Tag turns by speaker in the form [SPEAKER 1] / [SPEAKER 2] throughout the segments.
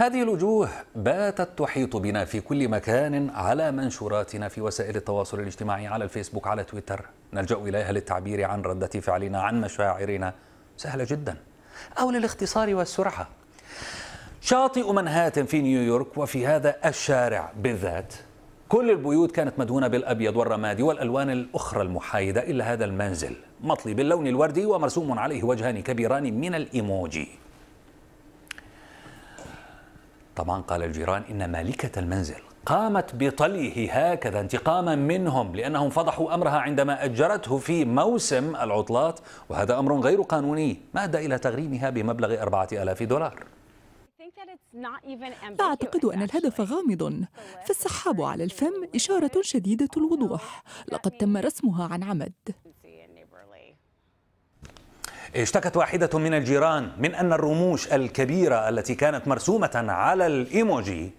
[SPEAKER 1] هذه الوجوه باتت تحيط بنا في كل مكان على منشوراتنا في وسائل التواصل الاجتماعي على الفيسبوك على تويتر نلجأ إليها للتعبير عن ردة فعلنا عن مشاعرنا سهلة جدا أو للاختصار والسرعة شاطئ منهاتن في نيويورك وفي هذا الشارع بالذات كل البيوت كانت مدهونة بالأبيض والرمادي والألوان الأخرى المحايدة إلا هذا المنزل مطلي باللون الوردي ومرسوم عليه وجهان كبيران من الإيموجي طبعا قال الجيران إن مالكة المنزل قامت بطليه هكذا انتقاما منهم لأنهم فضحوا أمرها عندما أجرته في موسم العطلات وهذا أمر غير قانوني ما أدى إلى تغريمها بمبلغ 4000 دولار
[SPEAKER 2] لا أعتقد أن الهدف غامض فالسحاب على الفم إشارة شديدة الوضوح لقد تم رسمها عن عمد
[SPEAKER 1] اشتكت واحدة من الجيران من أن الرموش الكبيرة التي كانت مرسومة على الإيموجي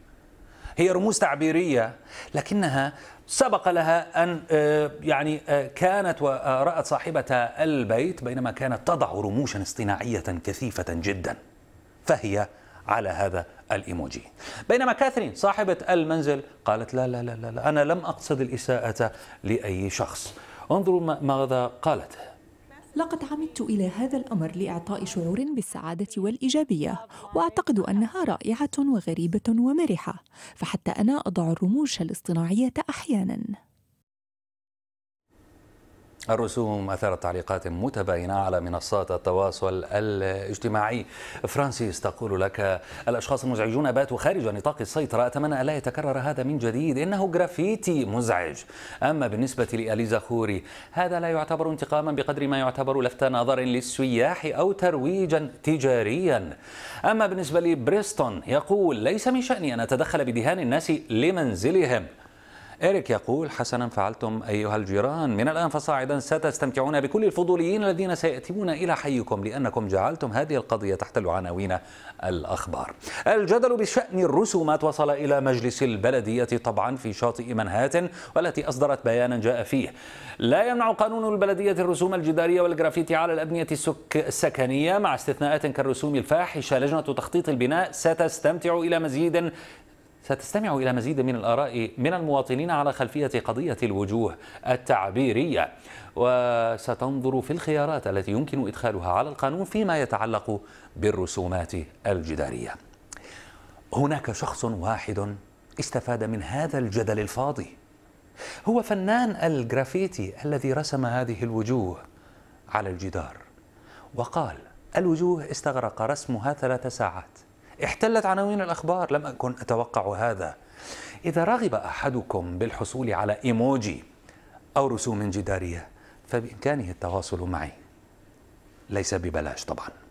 [SPEAKER 1] هي رموز تعبيرية لكنها سبق لها أن آه، يعني آه، كانت ورأت صاحبة البيت بينما كانت تضع رموشا اصطناعية كثيفة جدا فهي على هذا الإيموجي بينما كاثرين صاحبة المنزل قالت لا لا لا لا أنا لم أقصد الإساءة لأي شخص انظروا ماذا قالت
[SPEAKER 2] لقد عمدت إلى هذا الأمر لإعطاء شعور بالسعادة والإيجابية وأعتقد أنها رائعة وغريبة ومرحة فحتى أنا أضع الرموش الاصطناعية أحياناً
[SPEAKER 1] الرسوم أثارت تعليقات متباينة على منصات التواصل الاجتماعي فرانسيس تقول لك الأشخاص المزعجون باتوا خارج نطاق السيطرة أتمنى ألا يتكرر هذا من جديد إنه جرافيتي مزعج أما بالنسبة لأليزا خوري هذا لا يعتبر انتقاما بقدر ما يعتبر لفت نظر للسياح أو ترويجا تجاريا أما بالنسبة لبريستون يقول ليس من شأني أن أتدخل بدهان الناس لمنزلهم إريك يقول حسنا فعلتم أيها الجيران من الآن فصاعدا ستستمتعون بكل الفضوليين الذين سيأتون إلى حيكم لأنكم جعلتم هذه القضية تحت العناوين الأخبار الجدل بشأن الرسومات وصل إلى مجلس البلدية طبعا في شاطئ منهاتن والتي أصدرت بيانا جاء فيه لا يمنع قانون البلدية الرسوم الجدارية والجرافيتي على الأبنية السك... السكنية مع استثناءات كالرسوم الفاحشة لجنة تخطيط البناء ستستمتع إلى مزيد ستستمع إلى مزيد من الآراء من المواطنين على خلفية قضية الوجوه التعبيرية وستنظر في الخيارات التي يمكن إدخالها على القانون فيما يتعلق بالرسومات الجدارية هناك شخص واحد استفاد من هذا الجدل الفاضي هو فنان الجرافيتي الذي رسم هذه الوجوه على الجدار وقال الوجوه استغرق رسمها ثلاث ساعات احتلت عناوين الأخبار لم أكن أتوقع هذا إذا رغب أحدكم بالحصول على إيموجي أو رسوم جدارية فبإمكانه التواصل معي ليس ببلاش طبعاً